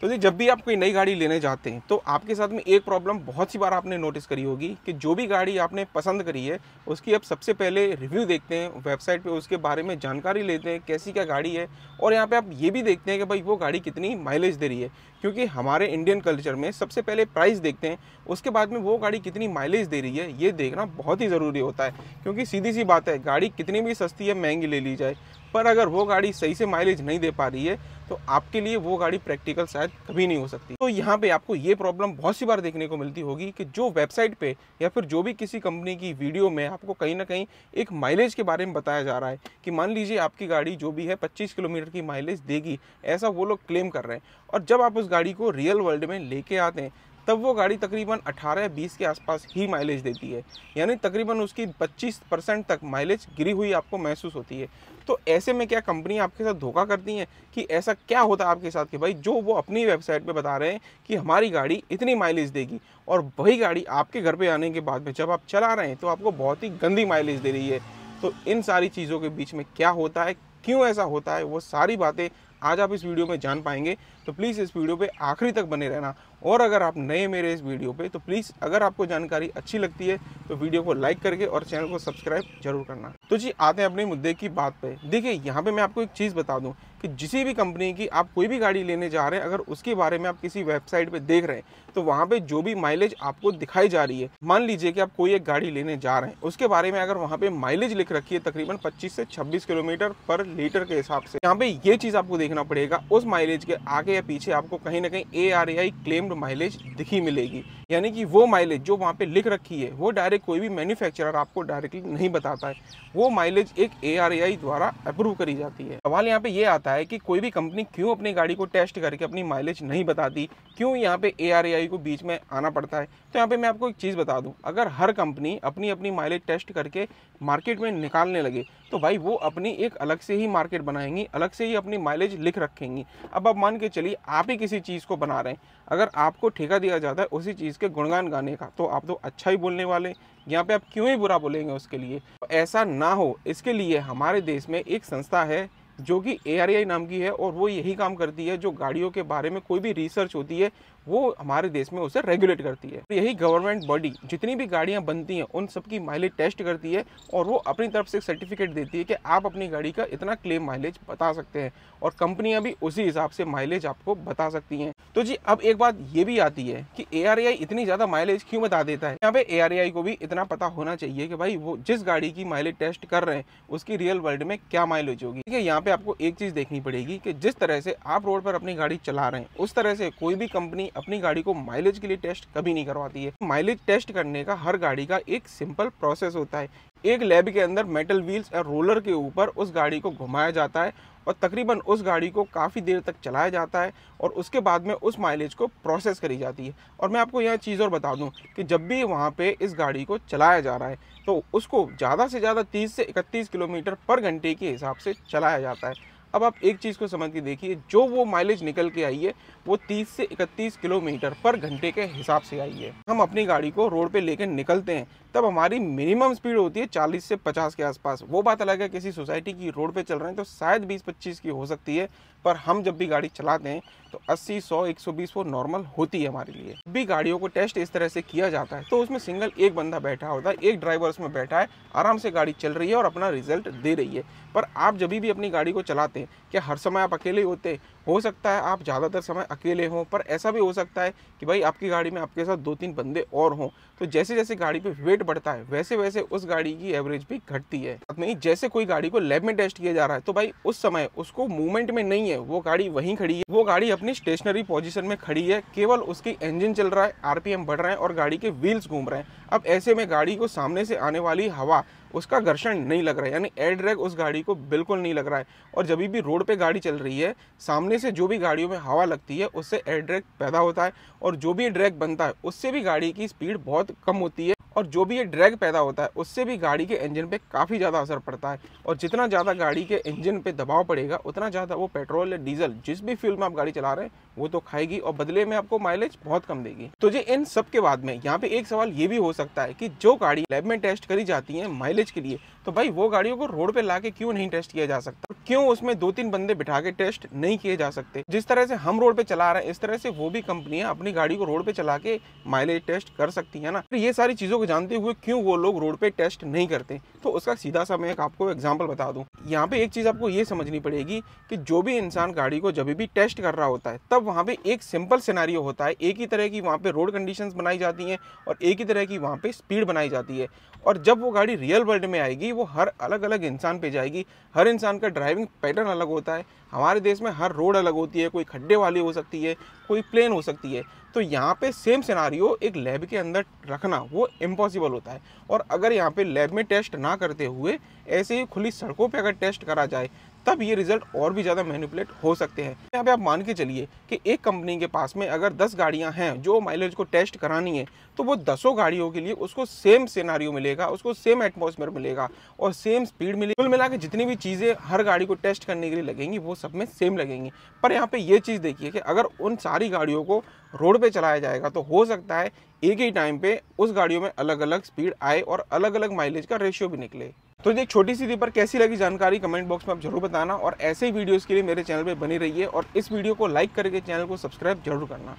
तो जी जब भी आप कोई नई गाड़ी लेने जाते हैं तो आपके साथ में एक प्रॉब्लम बहुत सी बार आपने नोटिस करी होगी कि जो भी गाड़ी आपने पसंद करी है उसकी आप सबसे पहले रिव्यू देखते हैं वेबसाइट पे उसके बारे में जानकारी लेते हैं कैसी क्या गाड़ी है और यहाँ पे आप ये भी देखते हैं कि भाई वो गाड़ी कितनी माइलेज दे रही है क्योंकि हमारे इंडियन कल्चर में सबसे पहले प्राइस देखते हैं उसके बाद में वो गाड़ी कितनी माइलेज दे रही है ये देखना बहुत ही ज़रूरी होता है क्योंकि सीधी सी बात है गाड़ी कितनी भी सस्ती है महंगी ले ली जाए पर अगर वो गाड़ी सही से माइलेज नहीं दे पा रही है तो आपके लिए वो गाड़ी प्रैक्टिकल शायद कभी नहीं हो सकती तो यहाँ पे आपको ये प्रॉब्लम बहुत सी बार देखने को मिलती होगी कि जो वेबसाइट पे या फिर जो भी किसी कंपनी की वीडियो में आपको कहीं ना कहीं एक माइलेज के बारे में बताया जा रहा है कि मान लीजिए आपकी गाड़ी जो भी है पच्चीस किलोमीटर की माइलेज देगी ऐसा वो लोग क्लेम कर रहे हैं और जब आप उस गाड़ी को रियल वर्ल्ड में लेके आते हैं तब वो गाड़ी तकरीबन 18-20 के आसपास ही माइलेज देती है यानी तकरीबन उसकी 25 परसेंट तक माइलेज गिरी हुई आपको महसूस होती है तो ऐसे में क्या कंपनी आपके साथ धोखा करती हैं कि ऐसा क्या होता है आपके साथ कि भाई जो वो अपनी वेबसाइट पे बता रहे हैं कि हमारी गाड़ी इतनी माइलेज देगी और वही गाड़ी आपके घर पर आने के बाद में जब आप चला रहे हैं तो आपको बहुत ही गंदी माइलेज दे रही है तो इन सारी चीज़ों के बीच में क्या होता है क्यों ऐसा होता है वो सारी बातें आज आप इस वीडियो में जान पाएंगे तो प्लीज़ इस वीडियो पे आखिरी तक बने रहना और अगर आप नए मेरे इस वीडियो पे तो प्लीज़ अगर आपको जानकारी अच्छी लगती है तो वीडियो को लाइक करके और चैनल को सब्सक्राइब जरूर करना तो जी आते हैं अपने मुद्दे की बात पे देखिए यहाँ पे मैं आपको एक चीज़ बता दूँ कि जिसी भी कंपनी की आप कोई भी गाड़ी लेने जा रहे हैं अगर उसके बारे में आप किसी वेबसाइट पर देख रहे हैं तो वहाँ पर जो भी माइलेज आपको दिखाई जा रही है मान लीजिए कि आप कोई एक गाड़ी लेने जा रहे हैं उसके बारे में अगर वहाँ पर माइलेज लिख रखी है तकरीबन पच्चीस से छब्बीस किलोमीटर पर लीटर के हिसाब से यहाँ पे ये चीज़ आपको देखना पड़ेगा उस माइलेज के आगे या पीछे आपको कहीं ना कहीं A R I claimed mileage दिखी मिलेगी यानी कि वो माइलेज जो वहाँ पे लिख रखी है वो डायरेक्ट कोई भी मैन्युफैक्चरर आपको डायरेक्टली नहीं बताता है वो माइलेज एक ए द्वारा अप्रूव करी जाती है सवाल यहाँ पे ये आता है कि कोई भी कंपनी क्यों अपनी गाड़ी को टेस्ट करके अपनी माइलेज नहीं बताती क्यों यहाँ पे ए आर आई को बीच में आना पड़ता है तो यहाँ पे मैं आपको एक चीज़ बता दूँ अगर हर कंपनी अपनी अपनी माइलेज टेस्ट करके मार्केट में निकालने लगे तो भाई वो अपनी एक अलग से ही मार्केट बनाएंगी अलग से ही अपनी माइलेज लिख रखेंगी अब आप मान के चलिए आप ही किसी चीज़ को बना रहे हैं अगर आपको ठेका दिया जाता है उसी चीज़ के गुणगान गाने का तो आप तो अच्छा ही बोलने वाले यहाँ पे आप क्यों ही बुरा बोलेंगे उसके लिए तो ऐसा ना हो इसके लिए हमारे देश में एक संस्था है जो कि ए नाम की है और वो यही काम करती है जो गाड़ियों के बारे में कोई भी रिसर्च होती है वो हमारे देश में उसे रेगुलेट करती है यही गवर्नमेंट बॉडी जितनी भी गाड़ियाँ बनती हैं उन सबकी माइलेज टेस्ट करती है और वो अपनी तरफ से सर्टिफिकेट देती है कि आप अपनी गाड़ी का इतना क्लेम माइलेज बता सकते हैं और कंपनियाँ भी उसी हिसाब से माइलेज आपको बता सकती हैं तो जी अब एक बात ये भी आती है कि ए इतनी ज़्यादा माइलेज क्यों बता देता है यहाँ पे ए को भी इतना पता होना चाहिए कि भाई वो जिस गाड़ी की माइलेज टेस्ट कर रहे हैं उसकी रियल वर्ल्ड में क्या माइलेज होगी ठीक है यहाँ पे आपको एक चीज़ देखनी पड़ेगी कि जिस तरह से आप रोड पर अपनी गाड़ी चला रहे हैं उस तरह से कोई भी कंपनी अपनी गाड़ी को माइलेज के लिए टेस्ट कभी नहीं करवाती है माइलेज टेस्ट करने का हर गाड़ी का एक सिंपल प्रोसेस होता है एक लैब के अंदर मेटल व्हील्स और रोलर के ऊपर उस गाड़ी को घुमाया जाता है और तकरीबन उस गाड़ी को काफ़ी देर तक चलाया जाता है और उसके बाद में उस माइलेज को प्रोसेस करी जाती है और मैं आपको यह चीज़ और बता दूं कि जब भी वहाँ पे इस गाड़ी को चलाया जा रहा है तो उसको ज़्यादा से ज़्यादा 30 से 31 किलोमीटर पर घंटे के हिसाब से चलाया जाता है अब आप एक चीज़ को समझ के देखिए जो वो माइलेज निकल के आई है वो 30 से 31 किलोमीटर पर घंटे के हिसाब से आई है हम अपनी गाड़ी को रोड पे लेकर निकलते हैं तब हमारी मिनिमम स्पीड होती है 40 से 50 के आसपास वो बात अलग है किसी सोसाइटी की रोड पे चल रहे हैं तो शायद 20-25 की हो सकती है पर हम जब भी गाड़ी चलाते हैं तो 80 100 120 वो नॉर्मल होती है हमारे लिए भी गाड़ियों को टेस्ट इस तरह से किया जाता है तो उसमें सिंगल एक बंदा बैठा होता है एक ड्राइवर उसमें बैठा है आराम से गाड़ी चल रही है और अपना रिजल्ट दे रही है पर आप जब भी अपनी गाड़ी को चलाते हैं क्या हर समय आप अकेले होते हो सकता है आप ज़्यादातर समय अकेले हों पर ऐसा भी हो सकता है कि भाई आपकी गाड़ी में आपके साथ दो तीन बंदे और हों तो जैसे जैसे गाड़ी पे वेट बढ़ता है वैसे वैसे उस गाड़ी की एवरेज भी घटती है नहीं जैसे कोई गाड़ी को लेब में टेस्ट किया जा रहा है तो भाई उस समय उसको मूवमेंट में नहीं है है वो गाड़ी वहीं खड़ी है वो गाड़ी अपनी स्टेशनरी पोजीशन में खड़ी है केवल उसकी इंजन चल रहा है आरपीएम बढ़ रहा है और गाड़ी के व्हील्स घूम रहे हैं अब ऐसे में गाड़ी को सामने से आने वाली हवा उसका घर्षण नहीं लग रहा है यानी एयर ड्रैग उस गाड़ी को बिल्कुल नहीं लग रहा है और जब भी रोड पे गाड़ी चल रही है सामने से जो भी गाड़ियों में हवा लगती है उससे एयर ड्रैग पैदा होता है और जो भी ड्रैग बनता है उससे भी गाड़ी की स्पीड बहुत कम होती है और जो भी ये ड्रैग पैदा होता है उससे भी गाड़ी के इंजन पे काफ़ी ज़्यादा असर पड़ता है और जितना ज़्यादा गाड़ी के इंजन पे दबाव पड़ेगा उतना ज़्यादा वो पेट्रोल या डीजल जिस भी फ्यूल में आप गाड़ी चला रहे हैं वो तो खाएगी और बदले में आपको माइलेज बहुत कम देगी तो जी इन सब के बाद में यहाँ पे एक सवाल ये भी हो सकता है कि जो गाड़ी लैब में टेस्ट करी जाती है माइलेज के लिए तो भाई वो गाड़ियों को रोड पे ला क्यों नहीं टेस्ट किया जा सकता क्यों उसमें दो तीन बंदे बिठा के टेस्ट नहीं किए जा सकते जिस तरह से हम रोड पे चला रहे हैं इस तरह से वो भी कंपनियां अपनी गाड़ी को रोड पे चला के माइलेज टेस्ट कर सकती है ना तो ये सारी चीज़ों को जानते हुए क्यों वो लोग रोड पे टेस्ट नहीं करते तो उसका सीधा सा मैं एक आपको एग्जाम्पल बता दूं यहाँ पे एक चीज़ आपको ये समझनी पड़ेगी कि जो भी इंसान गाड़ी को जब भी टेस्ट कर रहा होता है तब वहाँ पे एक सिंपल सिनारियो होता है एक ही तरह की वहाँ पे रोड कंडीशन बनाई जाती हैं और एक ही तरह की वहाँ पे स्पीड बनाई जाती है और जब वो गाड़ी रियल वर्ल्ड में आएगी वो हर अलग अलग इंसान पे जाएगी हर इंसान का ड्राइविंग पैटर्न अलग होता है हमारे देश में हर रोड अलग होती है कोई खड्डे वाली हो सकती है कोई प्लेन हो सकती है तो यहाँ पे सेम सिनारियो एक लैब के अंदर रखना वो इम्पॉसिबल होता है और अगर यहाँ पे लैब में टेस्ट ना करते हुए ऐसे ही खुली सड़कों पे अगर टेस्ट करा जाए तब ये रिजल्ट और भी ज़्यादा मैनिपुलेट हो सकते हैं यहाँ पे आप मान के चलिए कि एक कंपनी के पास में अगर 10 गाड़ियाँ हैं जो माइलेज को टेस्ट करानी है तो वो दसों गाड़ियों के लिए उसको सेम सिनारियो मिलेगा उसको सेम एटमोसफेयर मिलेगा और सेम स्पीड मिलेगी कुल मिला के जितनी भी चीज़ें हर गाड़ी को टेस्ट करने के लिए लगेंगी वो सब में सेम लगेंगी पर यहाँ पर ये चीज़ देखिए कि अगर उन सारी गाड़ियों को रोड पर चलाया जाएगा तो हो सकता है एक ही टाइम पे उस गाड़ियों में अलग अलग स्पीड आए और अलग अलग माइलेज का रेशियो भी निकले तो ये एक छोटी सी थी पर कैसी लगी जानकारी कमेंट बॉक्स में आप जरूर बताना और ऐसे ही वीडियोस के लिए मेरे चैनल पे बनी रहिए और इस वीडियो को लाइक करके चैनल को सब्सक्राइब जरूर करना